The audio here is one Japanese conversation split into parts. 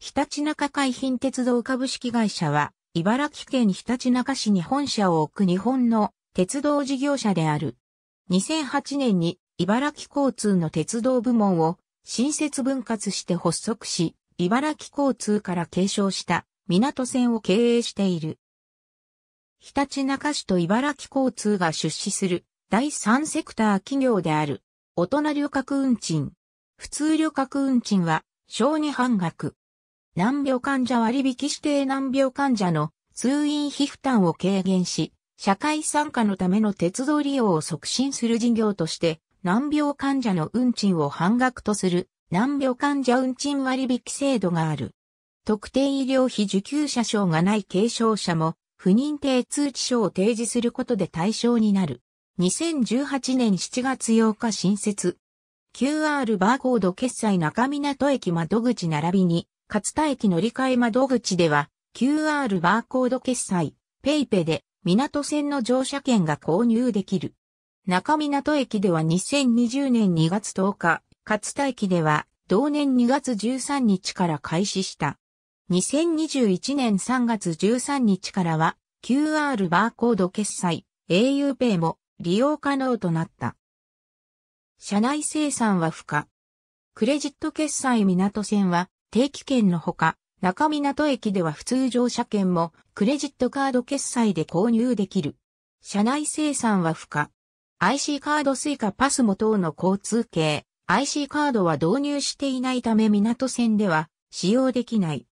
ひたちなか海浜鉄道株式会社は、茨城県ひたちなか市に本社を置く日本の鉄道事業者である。2008年に茨城交通の鉄道部門を新設分割して発足し、茨城交通から継承した港線を経営している。ひたちなか市と茨城交通が出資する第三セクター企業である大人旅客運賃。普通旅客運賃は小児半額。難病患者割引指定難病患者の通院費負担を軽減し、社会参加のための鉄道利用を促進する事業として、難病患者の運賃を半額とする難病患者運賃割引制度がある。特定医療費受給者証がない軽症者も不認定通知書を提示することで対象になる。2018年7月8日新設、QR バーコード決済中港駅窓口並びに、勝田駅乗り換え窓口では、QR バーコード決済、PayPay で、港線の乗車券が購入できる。中港駅では2020年2月10日、勝田駅では、同年2月13日から開始した。2021年3月13日からは、QR バーコード決済、auPay も利用可能となった。車内生産は不可。クレジット決済港線は定期券のほか、中港駅では普通乗車券もクレジットカード決済で購入できる。車内生産は不可。IC カードスイカパスモ等の交通系、IC カードは導入していないため港線では使用できない。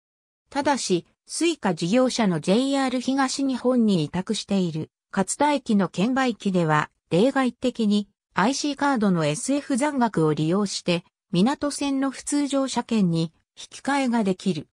ただし、スイカ事業者の JR 東日本に委託している、勝田駅の券売機では例外的に IC カードの SF 残額を利用して、港線の普通乗車券に引き換えができる。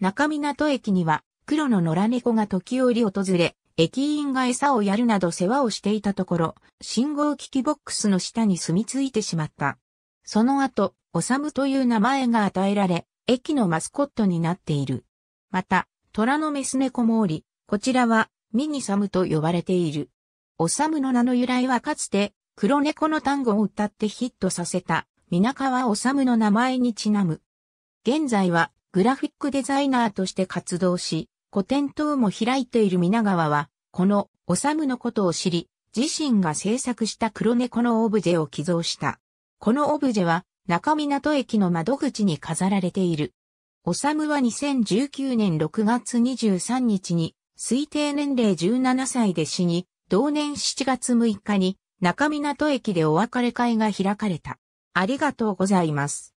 中港駅には黒の野良猫が時折訪れ、駅員が餌をやるなど世話をしていたところ、信号機器ボックスの下に住み着いてしまった。その後、おさむという名前が与えられ、駅のマスコットになっている。また、虎のメス猫もおり、こちらはミニサムと呼ばれている。おさむの名の由来はかつて黒猫の単語を歌ってヒットさせた、皆川治の名前にちなむ。現在は、グラフィックデザイナーとして活動し、古典等も開いている皆川は、この、治のことを知り、自身が制作した黒猫のオブジェを寄贈した。このオブジェは、中港駅の窓口に飾られている。治は2019年6月23日に、推定年齢17歳で死に、同年7月6日に中港駅でお別れ会が開かれた。ありがとうございます。